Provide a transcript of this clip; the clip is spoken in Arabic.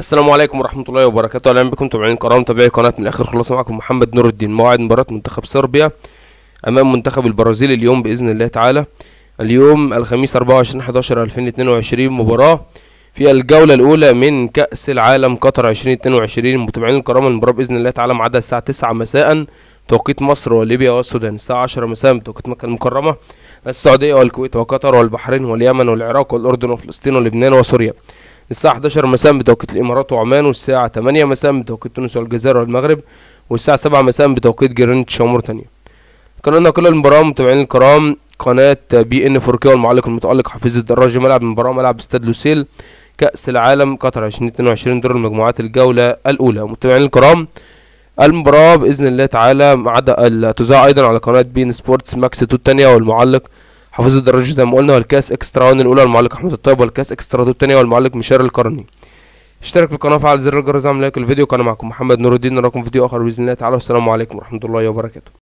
السلام عليكم ورحمة الله وبركاته أهلا بكم متابعين القناة متابعي قناة من آخر خلاصة معكم محمد نور الدين موعد مباراة منتخب صربيا أمام منتخب البرازيل اليوم بإذن الله تعالى اليوم الخميس 24 11 2022 مباراة في الجولة الأولى من كأس العالم قطر 2022 متابعين الكرام المباراة بإذن الله تعالى ميعادها الساعة 9 مساء توقيت مصر وليبيا والسودان الساعة 10 مساء بتوقيت مكة المكرمة السعودية والكويت وقطر والبحرين واليمن والعراق والأردن وفلسطين ولبنان وسوريا الساعة 11 مساء بتوقيت الإمارات وعمان والساعة 8 مساء بتوقيت تونس والجزائر والمغرب والساعة 7 مساء بتوقيت جرينتش وموريتانيا قناتنا كل المباراة متابعين الكرام قناة بي ان فوركيه والمعلق المتألق حفيظ الدراجي ملعب المباراة ملعب استاد لوسيل كأس العالم قطر 2022 دور المجموعات الجولة الأولى متابعين الكرام المباراة بإذن الله تعالى عدا تذاع أيضا على قناة بي إن سبورتس ماكس 2 الثانية والمعلق حافظوا الدراجة زي ما قلنا والكاس اكسترا وان الاولى المعلق احمد الطيب والكاس اكسترا دو الثانية والمعلق مشاري القرني اشترك في القناة وفعل زر الجرس اعمل لايك للفيديو كان معكم محمد نور الدين نراكم فيديو اخر باذن الله تعالى والسلام عليكم ورحمة الله وبركاته